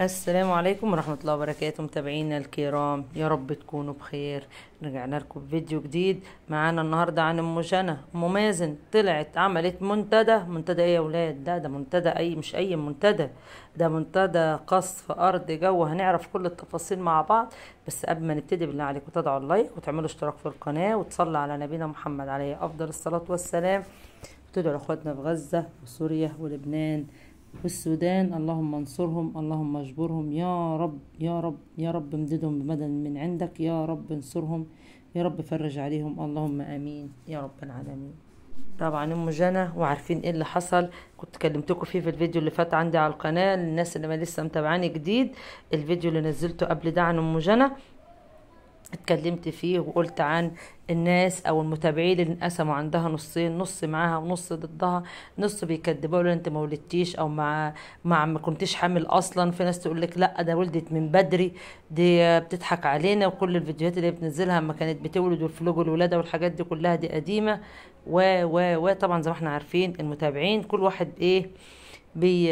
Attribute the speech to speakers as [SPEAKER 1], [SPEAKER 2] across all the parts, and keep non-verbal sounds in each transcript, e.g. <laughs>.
[SPEAKER 1] السلام عليكم ورحمة الله وبركاته متابعينا الكرام يا رب تكونوا بخير رجعنا لكم بفيديو جديد معانا النهاردة عن ام جنى ام مازن طلعت عملت منتدى منتدى ايه يا ولاد ده ده منتدى اي مش اي منتدى ده منتدى قصف ارض جو هنعرف كل التفاصيل مع بعض بس قبل ما نبتدي بالله عليكم تدعوا اللايك وتعملوا اشتراك في القناة وتصلى على نبينا محمد عليه افضل الصلاة والسلام وتدعوا اخواتنا في غزة وسوريا ولبنان والسودان اللهم انصرهم اللهم اجبرهم يا رب يا رب يا رب امددهم بمدد من عندك يا رب انصرهم يا رب فرج عليهم اللهم امين يا رب العالمين طبعا ام جنى وعارفين ايه اللي حصل كنت كلمتكم فيه في الفيديو اللي فات عندي على القناه للناس اللي ما لسه متابعاني جديد الفيديو اللي نزلته قبل ده عن ام جنى اتكلمت فيه وقلت عن الناس او المتابعين اللي انقسموا عندها نصين نص معاها ونص ضدها نص بيكدبوا لها انت ما ولدتيش او مع ما ما كنتيش حامل اصلا في ناس تقول لك لا ده ولدت من بدري دي بتضحك علينا وكل الفيديوهات اللي بتنزلها اما كانت بتولد والفلوج الولاده والحاجات دي كلها دي قديمه و و وطبعا زي ما احنا عارفين المتابعين كل واحد ايه بي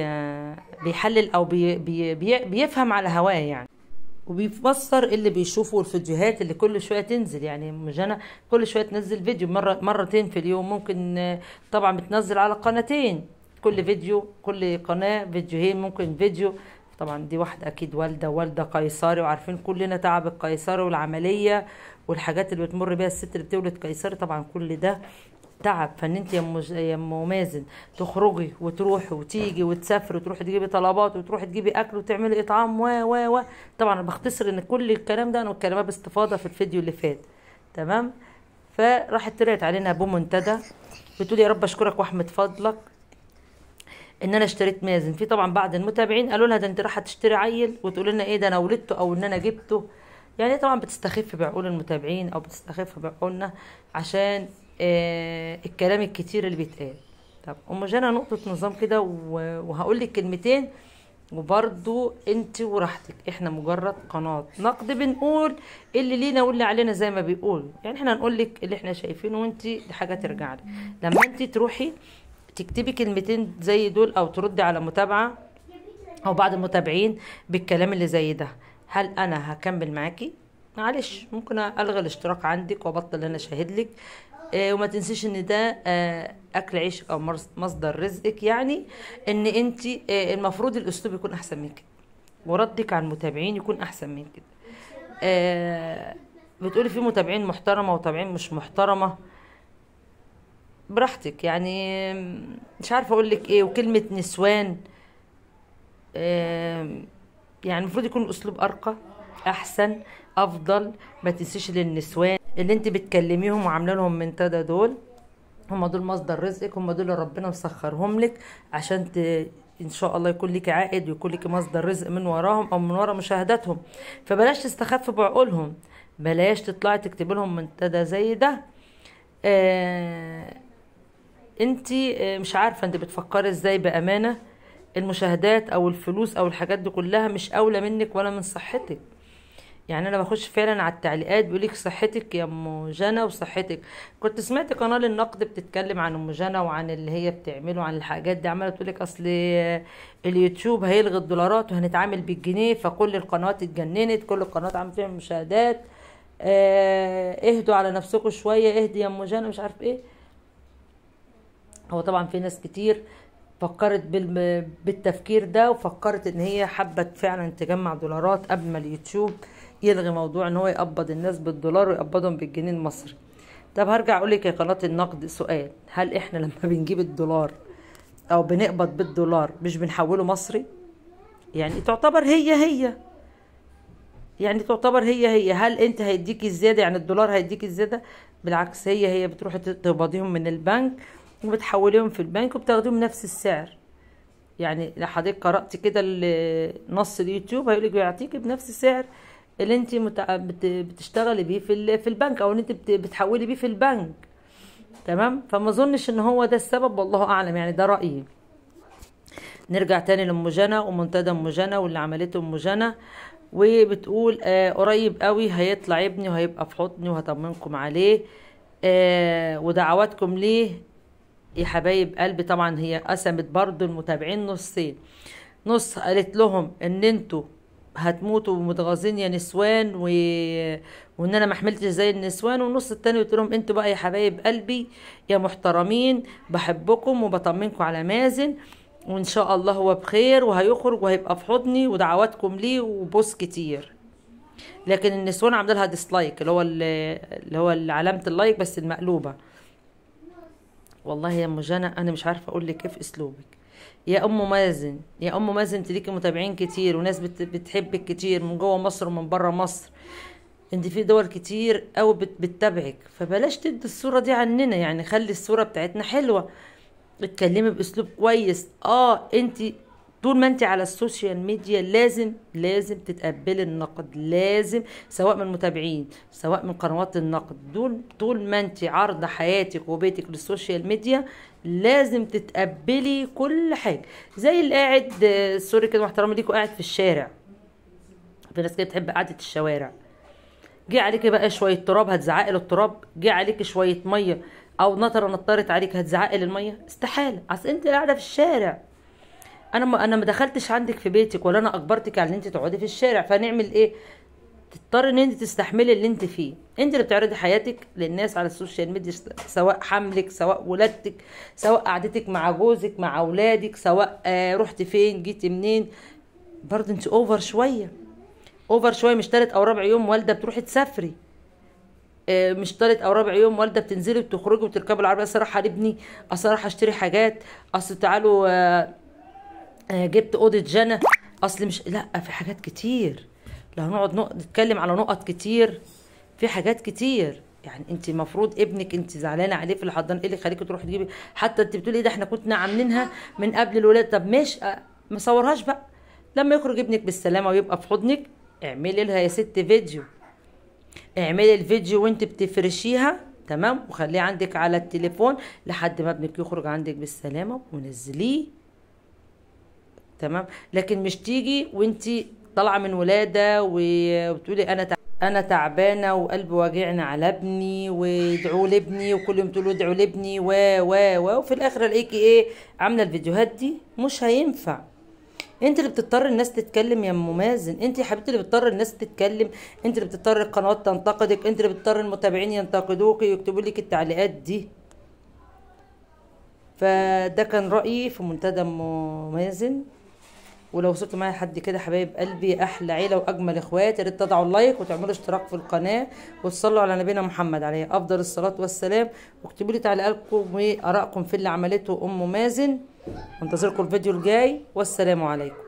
[SPEAKER 1] بيحلل او بي بي بي بيفهم على هواه يعني وبيفسر اللي بيشوفه الفيديوهات اللي كل شويه تنزل يعني مش انا كل شويه تنزل فيديو مره مرتين في اليوم ممكن آه، طبعا بتنزل على قناتين كل فيديو كل قناه فيديوهين ممكن فيديو طبعا دي واحده اكيد والده والده قيصري وعارفين كلنا تعب القيصري والعمليه والحاجات اللي بتمر بيها الست اللي بتولد قيصري طبعا كل ده تعب فان يا يا ام مازن تخرجي وتروحي وتيجي وتسافري وتروحي تجيبي طلبات وتروحي تجيبي اكل وتعملي اطعام و و و طبعا بختصر ان كل الكلام ده انا متكلمه باستفاضه في الفيديو اللي فات تمام فراحت طلعت علينا ابو منتدى بتقول يا رب اشكرك واحمد فضلك ان انا اشتريت مازن في طبعا بعض المتابعين قالوا لها ده انت رايحه تشتري عيل وتقول لنا ايه ده انا ولدته او ان انا جبته يعني طبعا بتستخف بعقول المتابعين او بتستخف بعقولنا عشان آه، الكلام الكتير اللي بيتقال طب اما جانا نقطه نظام كده وهقول لك كلمتين وبرضو انت وراحتك احنا مجرد قناه نقد بنقول اللي لينا واللي علينا زي ما بيقول يعني احنا هنقول لك اللي احنا شايفينه وانت حاجه ترجع لك لما انت تروحي تكتبي كلمتين زي دول او تردي على متابعه او بعض المتابعين بالكلام اللي زي ده هل انا هكمل معاكي معلش ممكن الغي الاشتراك عندك وابطل انا اشاهد لك آه، وما تنسيش ان ده آه، اكل عيش او مصدر رزقك يعني ان انت آه، المفروض الاسلوب يكون احسن من كده وردك على المتابعين يكون احسن من كده بتقولي في متابعين محترمه ومتابعين مش محترمه براحتك يعني مش عارفه اقول لك ايه وكلمه نسوان يعني المفروض يكون الاسلوب ارقى احسن افضل ما تنسيش للنسوان اللي انت بتكلميهم وعامله لهم منتدى دول هم دول مصدر رزقك هم دول ربنا مسخرهم لك عشان ت... ان شاء الله يكون لك عائد ويكون لك مصدر رزق من وراهم او من ورا مشاهداتهم فبلاش تستخف بعقولهم بلاش تطلعي تكتبي لهم منتدى زي ده آه انت آه، مش عارفه انت بتفكري ازاي بامانه المشاهدات او الفلوس او الحاجات دي كلها مش اولى منك ولا من صحتك يعني انا بخش فعلا على التعليقات بيقولك صحتك يا ام جنى وصحتك كنت سمعت قناه النقد بتتكلم عن ام جنى وعن اللي هي بتعمله عن الحاجات دي عماله تقولك اصل اليوتيوب هيلغي الدولارات وهنتعامل بالجنيه فكل القنوات اتجننت كل القنوات عم تعمل مشاهدات آه، اهدوا على نفسكم شويه اهدي يا ام جنى مش عارف ايه هو طبعا في ناس كتير فكرت بالتفكير ده وفكرت ان هي حبت فعلا تجمع دولارات قبل ما اليوتيوب يلغي موضوع ان هو يقبض الناس بالدولار ويقبضهم بالجنيه المصري طب هرجع اقول لك يا قناه النقد سؤال هل احنا لما <laughs> بنجيب الدولار او بنقبض بالدولار مش بنحوله مصري يعني تعتبر هي هي يعني تعتبر هي هي هل انت هيديكي الزياده يعني الدولار هيديكي الزياده بالعكس هي هي بتروحي تقبضيهم من البنك وبتحوليهم في البنك وبتاخديهم نفس السعر يعني لو حضرتك قرات كده نص اليوتيوب هيقول لك بنفس سعر اللي انت متع... بت... بتشتغلي بيه في في البنك او اللي انت بت... بتحولي بيه في البنك تمام فما اظنش ان هو ده السبب والله اعلم يعني ده رايي نرجع تاني لام جنى ومنتدى ام جنى واللي عملته ام جنى وبتقول آه قريب قوي هيطلع ابني وهيبقى في حضني وهطمنكم عليه آه ودعواتكم ليه يا حبايب قلبي طبعا هي قسمت برضو المتابعين نصين نص قالت لهم ان انتوا هتموتوا متغاظين يا نسوان و... وان انا ما حملتش زي النسوان والنص التاني قلت لهم انتوا بقى يا حبايب قلبي يا محترمين بحبكم وبطمنكم على مازن وان شاء الله هو بخير وهيخرج وهيبقى في حضني ودعواتكم ليه وبوس كتير لكن النسوان عامله لها ديسلايك اللي هو اللي هو علامه اللايك بس المقلوبه والله يا ام جنى انا مش عارفه اقول لك كيف إيه اسلوبك يا ام مازن يا ام مازن انت ليكي متابعين كتير وناس بتحبك كتير من جوه مصر ومن بره مصر انت في دول كتير او بتتابعك فبلاش تدي الصوره دي عننا يعني خلي الصوره بتاعتنا حلوه اتكلمي باسلوب كويس اه انت طول ما انت على السوشيال ميديا لازم لازم تتقبلي النقد لازم سواء من متابعين سواء من قنوات النقد دول طول ما انت عارضه حياتك وبيتك للسوشيال ميديا لازم تتقبلي كل حاجه زي اللي قاعد سوري كده محترم ليكوا قاعد في الشارع في ناس كده بتحب قعده الشوارع جه عليك بقى شويه تراب هتزعقي للتراب جه عليك شويه ميه او نطره نطرت عليك هتزعقي للميه استحاله اصل انت قاعده في الشارع انا ما انا ما دخلتش عندك في بيتك ولا انا اجبرتك على ان انت تقعدي في الشارع فنعمل ايه تضطر ان انت تستحملي اللي انت فيه انت اللي بتعرضي حياتك للناس على السوشيال ميديا سواء حملك سواء ولادتك سواء قعدتك مع جوزك مع اولادك سواء آه رحت فين جيت منين برضه انت اوفر شويه اوفر شويه مش تالت او ربع يوم والده بتروحي تسافري آه، مش تالت او رابع يوم والده بتنزلي وتخرجي وتركبي العربيه اصل رايحه لابني اصل رايحه اشتري حاجات اصل تعالوا آه، آه، جبت اوضه جنى اصل مش لا في حاجات كتير لو هنقعد نق... نتكلم على نقط كتير في حاجات كتير يعني انت المفروض ابنك انت زعلانه عليه في الحضانه ايه اللي خليك تروح تجيبي حتى انت بتقولي إيه ده احنا كنا عاملينها من قبل الولاده طب ماشي آه، ما صورهاش بقى لما يخرج ابنك بالسلامه ويبقى في حضنك اعملي لها يا ست فيديو اعملي الفيديو وانت بتفرشيها تمام وخليه عندك على التليفون لحد ما ابنك يخرج عندك بالسلامه ونزليه تمام لكن مش تيجي وانت طالعه من ولاده وبتقولي انا انا تعبانه وقلبي واجعني على ابني وادعوا لابني وكل يوم تقولوا ادعوا لابني و و و وفي الاخر الاقيكي ايه عامله الفيديوهات دي مش هينفع انت اللي بتضطر الناس تتكلم يا ام مازن انت يا حبيبتي اللي بتضطر الناس تتكلم انت اللي بتضطر القنوات تنتقدك انت اللي بتضطر المتابعين ينتقدوكي ويكتبوا لك التعليقات دي فده كان رايي في منتدى ام مازن ولو وصلتوا معايا حد كده حبايب قلبي احلى عيله واجمل اخوات يا ريت تضعوا اللايك وتعملوا اشتراك في القناه وتصلوا على نبينا محمد عليه افضل الصلاه والسلام واكتبوا لي تعليقاتكم وارائكم في اللي عملته ام مازن انتظركم الفيديو الجاي والسلام عليكم